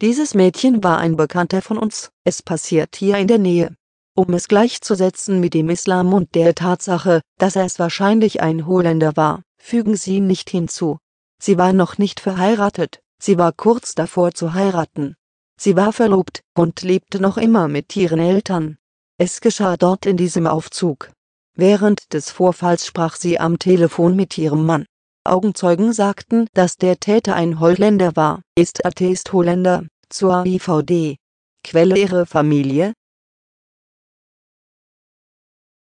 Dieses Mädchen war ein Bekannter von uns, es passiert hier in der Nähe. Um es gleichzusetzen mit dem Islam und der Tatsache, dass er es wahrscheinlich ein Holländer war, fügen sie nicht hinzu. Sie war noch nicht verheiratet, sie war kurz davor zu heiraten. Sie war verlobt und lebte noch immer mit ihren Eltern. Es geschah dort in diesem Aufzug. Während des Vorfalls sprach sie am Telefon mit ihrem Mann. Augenzeugen sagten, dass der Täter ein Holländer war. Ist Atheist Holländer, zur IVD. Quelle ihre Familie,